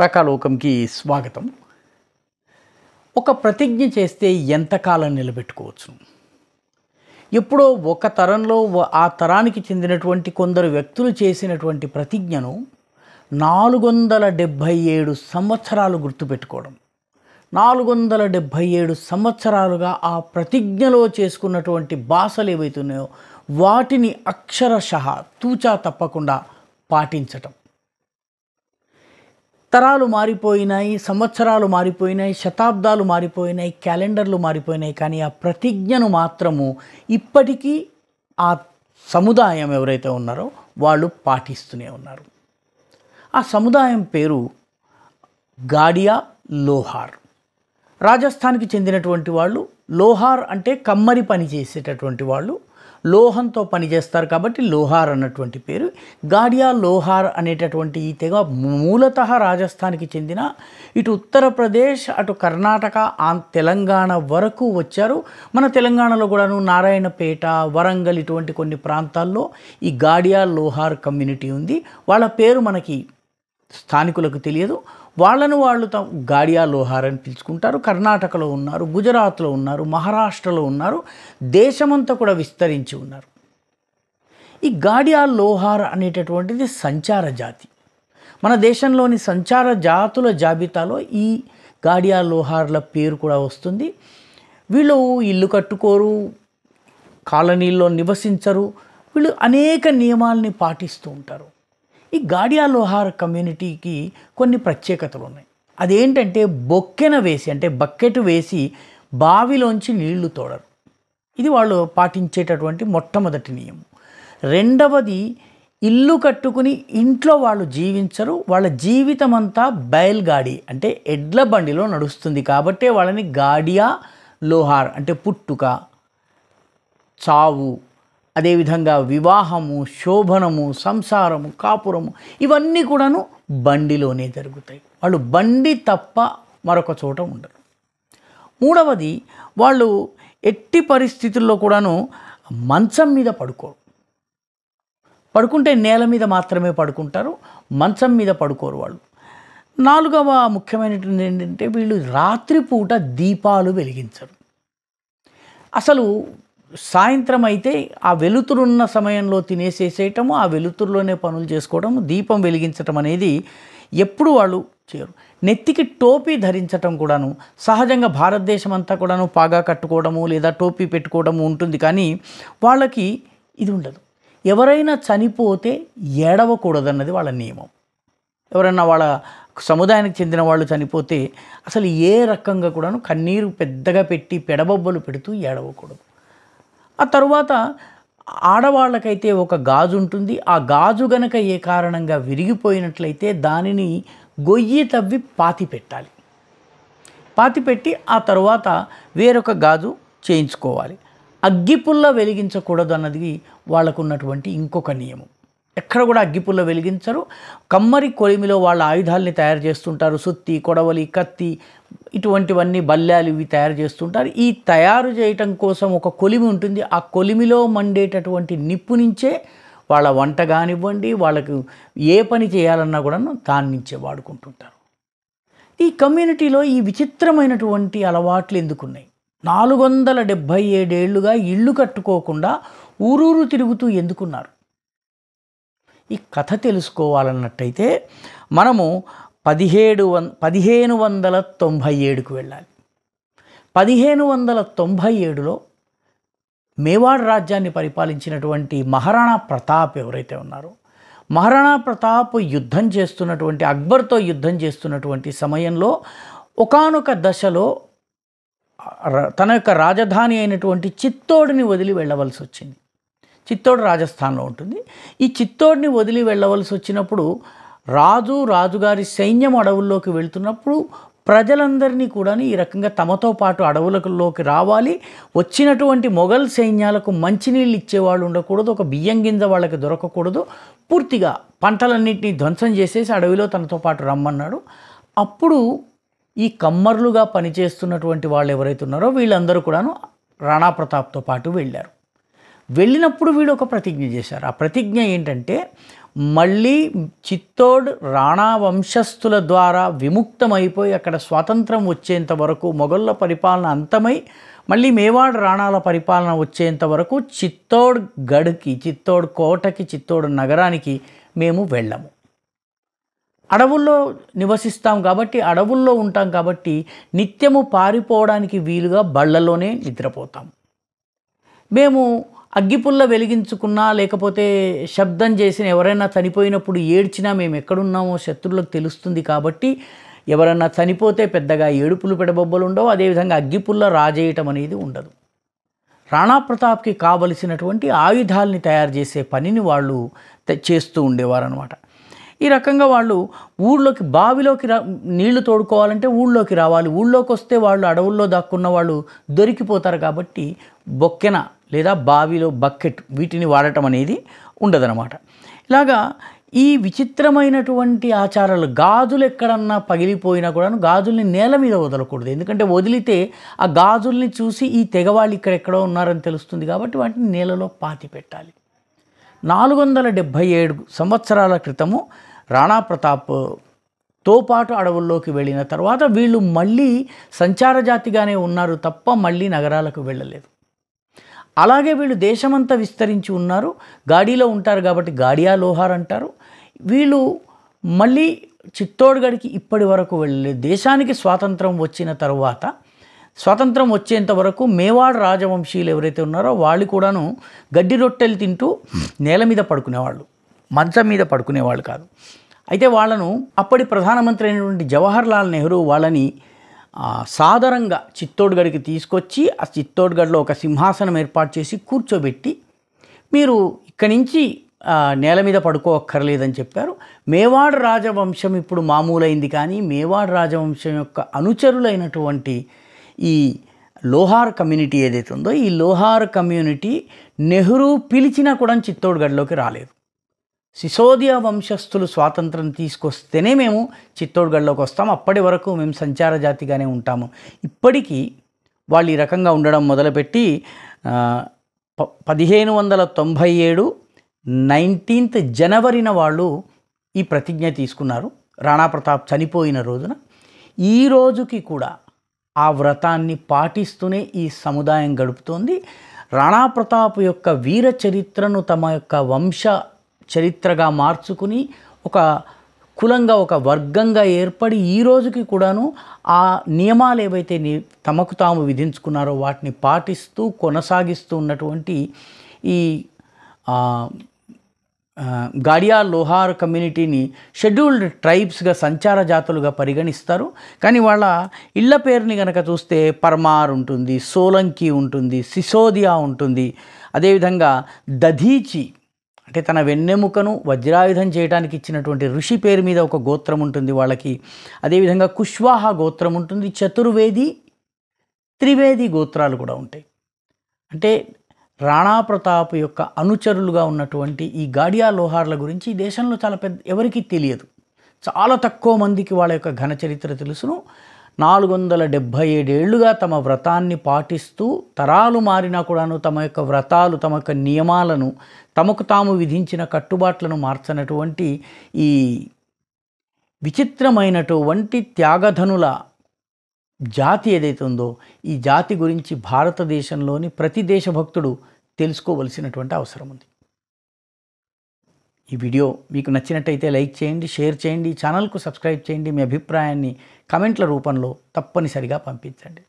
రకాలోకంకి స్వాగతం ఒక ప్రతిజ్ఞ చేస్తే ఎంతకాలం నిలబెట్టుకోవచ్చు ఎప్పుడో ఒక తరంలో ఆ తరానికి చెందినటువంటి కొందరు వ్యక్తులు చేసినటువంటి ప్రతిజ్ఞను నాలుగు వందల డెబ్భై ఏడు సంవత్సరాలు గుర్తుపెట్టుకోవడం నాలుగు వందల డెబ్భై ఏడు సంవత్సరాలుగా ఆ ప్రతిజ్ఞలో చేసుకున్నటువంటి భాషలు ఏవైతున్నాయో వాటిని అక్షరశ తూచా తప్పకుండా పాటించటం తరాలు మారిపోయినాయి సంవత్సరాలు మారిపోయినాయి శతాబ్దాలు మారిపోయినాయి క్యాలెండర్లు మారిపోయినాయి కానీ ఆ ప్రతిజ్ఞను మాత్రము ఇప్పటికీ ఆ సముదాయం ఎవరైతే ఉన్నారో వాళ్ళు పాటిస్తూనే ఉన్నారు ఆ సముదాయం పేరు గాడియా లోహార్ రాజస్థాన్కి చెందినటువంటి వాళ్ళు లోహార్ అంటే కమ్మరి పని చేసేటటువంటి వాళ్ళు లోహంతో పనిచేస్తారు కాబట్టి లోహార్ అన్నటువంటి పేరు గాడియా లోహార్ అనేటటువంటి ఈ తెగ మూలత రాజస్థాన్కి చెందిన ఇటు ఉత్తరప్రదేశ్ అటు కర్ణాటక ఆ తెలంగాణ వరకు వచ్చారు మన తెలంగాణలో కూడాను నారాయణపేట వరంగల్ ఇటువంటి కొన్ని ప్రాంతాల్లో ఈ గాడియా లోహార్ కమ్యూనిటీ ఉంది వాళ్ళ పేరు మనకి స్థానికులకు తెలియదు వాళ్ళను వాళ్ళు గాడియా లోహార్ అని పిలుచుకుంటారు కర్ణాటకలో ఉన్నారు గుజరాత్లో ఉన్నారు మహారాష్ట్రలో ఉన్నారు దేశమంతా కూడా విస్తరించి ఉన్నారు ఈ గాడియా లోహార్ అనేటటువంటిది సంచార జాతి మన దేశంలోని సంచార జాతుల జాబితాలో ఈ గాడియా లోహార్ల పేరు కూడా వస్తుంది వీళ్ళు ఇల్లు కట్టుకోరు కాలనీల్లో నివసించరు వీళ్ళు అనేక నియమాల్ని పాటిస్తూ ఉంటారు ఈ గాడియా లోహార్ కమ్యూనిటీకి కొన్ని ప్రత్యేకతలు ఉన్నాయి అదేంటంటే బొక్కెన వేసి అంటే బక్కెట్ వేసి బావిలోంచి నీళ్లు తోడరు ఇది వాళ్ళు పాటించేటటువంటి మొట్టమొదటి నియమం రెండవది ఇల్లు కట్టుకుని ఇంట్లో వాళ్ళు జీవించరు వాళ్ళ జీవితం అంతా బయల్గాడి అంటే ఎడ్ల బండిలో నడుస్తుంది కాబట్టే వాళ్ళని గాడియా లోహార్ అంటే పుట్టుక చావు అదేవిధంగా వివాహము శోభనము సంసారము కాపురము ఇవన్నీ కూడాను బండిలోనే జరుగుతాయి వాళ్ళు బండి తప్ప మరొక చోట ఉండరు మూడవది వాళ్ళు ఎట్టి పరిస్థితుల్లో కూడాను మంచం మీద పడుకోరు పడుకుంటే నేల మీద మాత్రమే పడుకుంటారు మంచం మీద పడుకోరు వాళ్ళు నాలుగవ ముఖ్యమైనటువంటి ఏంటంటే వీళ్ళు రాత్రిపూట దీపాలు వెలిగించరు అసలు సాయంత్రం అయితే ఆ వెలుతురున్న సమయంలో తినేసేసేయటము ఆ వెలుతురులోనే పనులు చేసుకోవడము దీపం వెలిగించటం అనేది ఎప్పుడు వాళ్ళు చేయరు నెత్తికి టోపీ ధరించటం కూడాను సహజంగా భారతదేశం అంతా కూడాను పాగా కట్టుకోవడము లేదా టోపీ పెట్టుకోవడము ఉంటుంది కానీ వాళ్ళకి ఇది ఉండదు ఎవరైనా చనిపోతే ఏడవకూడదన్నది వాళ్ళ నియమం ఎవరైనా వాళ్ళ సముదాయానికి చెందిన వాళ్ళు చనిపోతే అసలు ఏ రకంగా కూడాను కన్నీరు పెద్దగా పెట్టి పెడబొబ్బలు పెడుతూ ఏడవకూడదు ఆ తరువాత ఆడవాళ్ళకైతే ఒక గాజు ఉంటుంది ఆ గాజు గనక ఏ కారణంగా విరిగిపోయినట్లయితే దానిని గొయ్యి తవ్వి పాతి పెట్టాలి పాతి పెట్టి ఆ తర్వాత వేరొక గాజు చేయించుకోవాలి అగ్గిపుల్ల వెలిగించకూడదు అన్నది వాళ్ళకున్నటువంటి ఇంకొక నియమం ఎక్కడ కూడా అగ్గిపుల్ల వెలిగించరు కమ్మరి కొలిమిలో వాళ్ళ ఆయుధాలని తయారు చేస్తుంటారు సుత్తి కొడవలి కత్తి ఇటువంటివన్నీ బల్లాలు ఇవి తయారు చేస్తుంటారు ఈ తయారు చేయటం కోసం ఒక కొలిమి ఉంటుంది ఆ కొలిమిలో మండేటటువంటి నిప్పు నుంచే వాళ్ళ వంట కానివ్వండి వాళ్ళకు ఏ పని చేయాలన్నా కూడా దాని నుంచే వాడుకుంటుంటారు ఈ కమ్యూనిటీలో ఈ విచిత్రమైనటువంటి అలవాట్లు ఎందుకున్నాయి నాలుగు వందల డెబ్భై ఏడేళ్లుగా ఇళ్ళు కట్టుకోకుండా ఊరూరు తిరుగుతూ ఎందుకున్నారు ఈ కథ తెలుసుకోవాలన్నట్టయితే మనము పదిహేడు వన్ పదిహేను వందల తొంభై ఏడుకు వెళ్ళాలి పదిహేను వందల తొంభై ఏడులో మేవాడ్ రాజ్యాన్ని పరిపాలించినటువంటి మహారాణా ప్రతాప్ ఎవరైతే ఉన్నారో మహారాణా ప్రతాప్ యుద్ధం చేస్తున్నటువంటి అక్బర్తో యుద్ధం చేస్తున్నటువంటి సమయంలో ఒకనొక దశలో తన యొక్క రాజధాని అయినటువంటి చిత్తోడిని వదిలి వెళ్ళవలసి వచ్చింది చిత్తోడు రాజస్థాన్లో ఉంటుంది ఈ చిత్తోడిని వదిలి వెళ్ళవలసి వచ్చినప్పుడు రాజు రాజుగారి సైన్యం అడవుల్లోకి వెళ్తున్నప్పుడు ప్రజలందరినీ కూడా ఈ రకంగా తమతో పాటు అడవులలోకి రావాలి వచ్చినటువంటి మొఘల్ సైన్యాలకు మంచినీళ్ళు ఇచ్చేవాళ్ళు ఉండకూడదు ఒక బియ్యం గింజ వాళ్ళకి దొరకకూడదు పూర్తిగా పంటలన్నింటినీ ధ్వంసం చేసేసి అడవిలో తనతో పాటు రమ్మన్నాడు అప్పుడు ఈ కమ్మర్లుగా పనిచేస్తున్నటువంటి వాళ్ళు ఎవరైతే ఉన్నారో వీళ్ళందరూ కూడాను రాణా ప్రతాప్తో పాటు వెళ్ళారు వెళ్ళినప్పుడు వీడు ఒక ప్రతిజ్ఞ చేశారు ఆ ప్రతిజ్ఞ ఏంటంటే మళ్ళీ చిత్తోడ్ రాణా వంశస్థుల ద్వారా విముక్తమైపోయి అక్కడ స్వాతంత్రం వచ్చేంత వరకు మొఘళ్ళ పరిపాలన అంతమై మళ్ళీ మేవాడ్ రాణాల పరిపాలన వచ్చేంత వరకు చిత్తోడ్ గడ్కి చిత్తోడ్ కోటకి చిత్తోడ్ నగరానికి మేము వెళ్ళము అడవుల్లో నివసిస్తాం కాబట్టి అడవుల్లో ఉంటాం కాబట్టి నిత్యము పారిపోవడానికి వీలుగా బళ్ళలోనే నిద్రపోతాం మేము అగ్గిపుల్ల వెలిగించుకున్నా లేకపోతే శబ్దం చేసిన ఎవరైనా చనిపోయినప్పుడు ఏడ్చినా మేము ఎక్కడున్నామో శత్రువులకు తెలుస్తుంది కాబట్టి ఎవరన్నా చనిపోతే పెద్దగా ఏడుపులు పెడబొబ్బలు ఉండవు అదేవిధంగా అగ్గిపుల్ల రాజేయటం అనేది ఉండదు రాణా ప్రతాప్కి కావలసినటువంటి ఆయుధాలని తయారు చేసే పనిని వాళ్ళు చేస్తూ ఉండేవారనమాట ఈ రకంగా వాళ్ళు ఊళ్ళోకి బావిలోకి రా నీళ్లు తోడుకోవాలంటే ఊళ్ళోకి రావాలి ఊళ్ళోకి వస్తే వాళ్ళు అడవుల్లో దాక్కున్న వాళ్ళు దొరికిపోతారు కాబట్టి బొక్కెన లేదా బావిలో బకెట్ వీటిని వాడటం అనేది ఉండదనమాట ఇలాగా ఈ విచిత్రమైనటువంటి ఆచారాలు గాజులు ఎక్కడన్నా పగిలిపోయినా కూడా గాజుల్ని నేల మీద వదలకూడదు ఎందుకంటే వదిలితే ఆ గాజుల్ని చూసి ఈ తెగవాళ్ళు ఇక్కడెక్కడో ఉన్నారని తెలుస్తుంది కాబట్టి వాటిని నేలలో పాతి పెట్టాలి నాలుగు వందల డెబ్భై ఏడు సంవత్సరాల క్రితము రాణా ప్రతాప్ తో పాటు అడవుల్లోకి వెళ్ళిన తర్వాత వీళ్ళు మళ్ళీ సంచార జాతిగానే ఉన్నారు తప్ప మళ్ళీ నగరాలకు వెళ్ళలేదు అలాగే వీళ్ళు దేశమంతా విస్తరించి ఉన్నారు గాడిలో ఉంటారు కాబట్టి గాడియా లోహార్ అంటారు వీళ్ళు మళ్ళీ చిత్తోడ్గడికి ఇప్పటి వరకు వెళ్ళలేదు దేశానికి స్వాతంత్రం వచ్చిన తర్వాత స్వాతంత్రం వచ్చేంత వరకు మేవాడ రాజవంశీయులు ఎవరైతే ఉన్నారో వాళ్ళు కూడాను గడ్డి రొట్టెలు తింటూ నేల మీద పడుకునేవాళ్ళు మంచం మీద పడుకునేవాళ్ళు కాదు అయితే వాళ్ళను అప్పటి ప్రధానమంత్రి అయినటువంటి జవహర్లాల్ నెహ్రూ వాళ్ళని సాధారణంగా చిత్తోడ్గఢ్కి తీసుకొచ్చి ఆ చిత్తోడ్గఢ్లో ఒక సింహాసనం ఏర్పాటు చేసి కూర్చోబెట్టి మీరు ఇక్కడి నుంచి నేల మీద పడుకోవక్కర్లేదని చెప్పారు మేవాడ్ రాజవంశం ఇప్పుడు మామూలైంది కానీ మేవాడ్ రాజవంశం యొక్క అనుచరులైనటువంటి ఈ లోహార్ కమ్యూనిటీ ఏదైతే ఉందో ఈ లోహార్ కమ్యూనిటీ నెహ్రూ పిలిచినా కూడా చిత్తోడ్గఢ్లోకి రాలేదు సిసోదియా వంశస్థులు స్వాతంత్రం తీసుకొస్తేనే మేము చిత్తోడ్గఢ్లోకి వస్తాం అప్పటి వరకు మేము సంచార జాతిగానే ఉంటాము ఇప్పటికీ వాళ్ళు ఈ రకంగా ఉండడం మొదలుపెట్టి ప పదిహేను వందల తొంభై ఏడు నైన్టీన్త్ జనవరిన వాళ్ళు ఈ ప్రతిజ్ఞ తీసుకున్నారు రాణా ప్రతాప్ చనిపోయిన రోజున ఈ రోజుకి కూడా ఆ వ్రతాన్ని పాటిస్తూనే ఈ సముదాయం గడుపుతోంది రాణా ప్రతాప్ యొక్క వీర చరిత్రను తమ యొక్క వంశ చరిత్రగా మార్చుకుని ఒక కులంగా ఒక వర్గంగా ఏర్పడి ఈ రోజుకి కూడాను ఆ నియమాలు ఏవైతే తమకు తాము విధించుకున్నారో వాటిని పాటిస్తూ కొనసాగిస్తూ ఉన్నటువంటి ఈ గాడియా లోహార్ కమ్యూనిటీని షెడ్యూల్డ్ ట్రైబ్స్గా సంచార జాతులుగా పరిగణిస్తారు కానీ వాళ్ళ ఇళ్ల పేరుని కనుక చూస్తే పర్మార్ ఉంటుంది సోలంకి ఉంటుంది సిసోదియా ఉంటుంది అదేవిధంగా దధీచి అంటే తన వెన్నెముకను వజ్రాయుధం చేయడానికి ఇచ్చినటువంటి ఋషి పేరు మీద ఒక గోత్రం ఉంటుంది వాళ్ళకి అదేవిధంగా కుష్వాహ గోత్రం ఉంటుంది చతుర్వేది త్రివేది గోత్రాలు కూడా ఉంటాయి అంటే రాణా ప్రతాప్ యొక్క అనుచరులుగా ఉన్నటువంటి ఈ గాడియా లోహార్ల గురించి ఈ దేశంలో చాలా పెద్ద ఎవరికీ తెలియదు చాలా తక్కువ మందికి వాళ్ళ యొక్క ఘన చరిత్ర తెలుసును నాలుగు వందల డెబ్భై ఏడేళ్లుగా తమ వ్రతాన్ని పాటిస్తూ తరాలు మారినా కూడాను తమ యొక్క వ్రతాలు తమ యొక్క నియమాలను తమకు తాము విధించిన కట్టుబాట్లను మార్చనటువంటి ఈ విచిత్రమైనటువంటి త్యాగధనుల జాతి ఏదైతే ఉందో ఈ జాతి గురించి భారతదేశంలోని ప్రతి దేశభక్తుడు తెలుసుకోవలసినటువంటి అవసరం ఉంది ఈ వీడియో మీకు నచ్చినట్టయితే లైక్ చేయండి షేర్ చేయండి ఛానల్కు సబ్స్క్రైబ్ చేయండి మీ అభిప్రాయాన్ని కమెంట్ల రూపంలో తప్పనిసరిగా పంపించండి